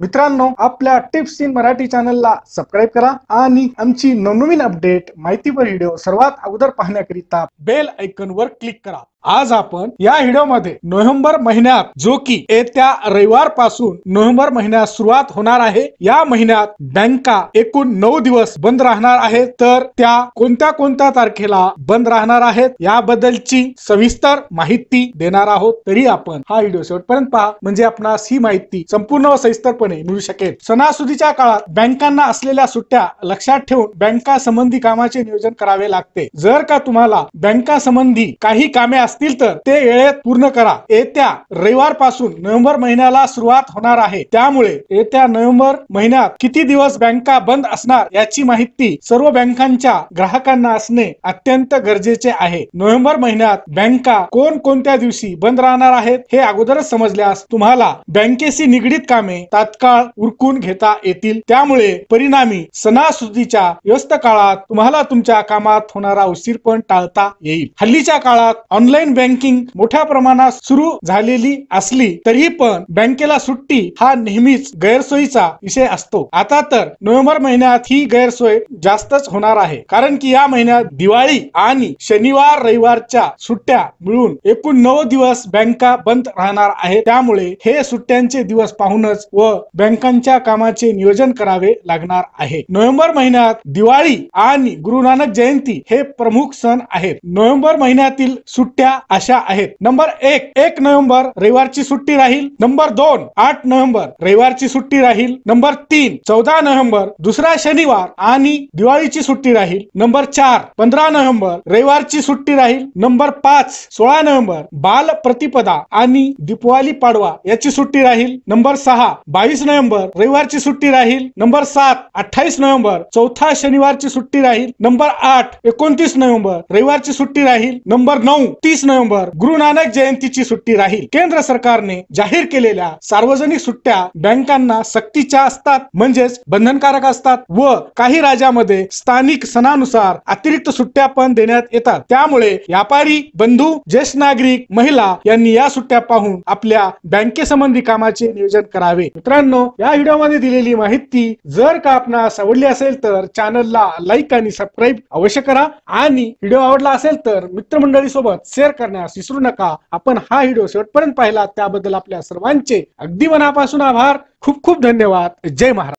मित्रांनो आपल्या tips in Marathi चॅनलला सबस्क्राईब करा आणि आमची नवनवीन अपडेट माहितीपर व्हिडिओ सर्वात अगोदर पाहण्याकरिता बेल ऐकन वर क्लिक करा आज आपण या व्हिडिओमध्ये नोव्हेंबर महिन्यात जो की येत्या रविवार पासून नोव्हेंबर महिन्यात सुरुवात होणार आहे या महिन्यात बँका एकूण नऊ दिवस बंद राहणार आहेत तर त्या कोणत्या कोणत्या तारखेला बंद राहणार आहेत याबद्दलची सविस्तर माहिती देणार आहोत तरी आपण हा व्हिडिओ शेवटपर्यंत पहा म्हणजे आपणास ही माहिती संपूर्ण व सविस्तरपणे मिळू शकेल सणासुदीच्या काळात बँकांना असलेल्या सुट्ट्या लक्षात ठेवून बँका संबंधी कामाचे नियोजन करावे लागते जर का तुम्हाला बँका संबंधी काही कामे असतील तर ते वेळेत पूर्ण करा येत्या रविवार पासून नोव्हेंबर महिन्याला सुरुवात होणार आहे त्यामुळे येत्या नोव्हेंबर महिन्यात किती दिवस बँका बंद असणार याची माहिती सर्व बँकांच्या ग्राहकांना असणे अत्यंत गरजेचे आहे नोव्हेंबर महिन्यात बँका कोण कोणत्या दिवशी बंद राहणार आहेत हे अगोदरच समजल्यास तुम्हाला बँकेशी निगडीत कामे तात्काळ उरकून घेता येतील त्यामुळे परिणामी सणासुदीच्या व्यस्त काळात तुम्हाला तुमच्या कामात होणारा उशीर पण टाळता येईल हल्लीच्या काळात ऑनलाईन ऑनलाईन बँकिंग मोठ्या प्रमाणात सुरू झालेली असली तरी पण बँकेला सुट्टी हा नेहमीच गैरसोयीचा विषय असतो आता तर नोव्हेंबर महिन्यात ही गैरसोय जास्तच होणार आहे कारण की या महिन्यात दिवाळी आणि शनिवार रविवारच्या सुट्ट्या मिळून एकूण नऊ दिवस बँका बंद राहणार आहे त्यामुळे हे सुट्ट्यांचे दिवस पाहूनच व बँकांच्या कामाचे नियोजन करावे लागणार आहे नोव्हेंबर महिन्यात दिवाळी आणि गुरुनानक जयंती हे प्रमुख सण आहेत नोव्हेंबर महिन्यातील सुट्ट्या अशा आहेत नंबर एक एक नोव्हेंबर रविवारची सुट्टी राहील नंबर दोन आठ नोव्हेंबर रविवारची सुट्टी राहील नंबर तीन चौदा नोव्हेंबर दुसरा शनिवार आणि दिवाळीची सुट्टी राहील नंबर चार पंधरा नोव्हेंबर रविवारची सुट्टी राहील नंबर पाच सोळा नोव्हेंबर बाल प्रतिपदा आणि दीपवाली पाडवा याची सुट्टी राहील नंबर सहा बावीस नोव्हेंबर रविवारची सुट्टी राहील नंबर सात अठ्ठावीस नोव्हेंबर चौथा शनिवारची सुट्टी राहील नंबर आठ एकोणतीस नोव्हेंबर रविवारची सुट्टी राहील नंबर नऊ तीस तीस नोव्हेंबर गुरु नानक जयंतीची सुट्टी राहील केंद्र सरकारने जाहीर केलेल्या सार्वजनिक सुट्ट्या बँकांना सक्तीच्या असतात म्हणजेच बंधनकारक असतात व काही राज्यामध्ये स्थानिक सणानुसार अतिरिक्त सुट्ट्या पण देण्यात येतात त्यामुळे व्यापारी बंधू ज्येष्ठ नागरिक महिला यांनी या सुट्ट्या पाहून आपल्या बँकेसंबंधी कामाचे नियोजन करावे मित्रांनो या व्हिडिओ मध्ये दिलेली माहिती जर का आपणास आवडली असेल तर चॅनलला लाईक आणि सबस्क्राईब अवश्य करा आणि व्हिडिओ आवडला असेल तर मित्रमंडळी सोबत शेअर शेअर करण्यास विसरू नका आपण हा व्हिडिओ शेवटपर्यंत पाहिला त्याबद्दल आपल्या सर्वांचे अगदी मनापासून आभार खूप खूप धन्यवाद जय महाराज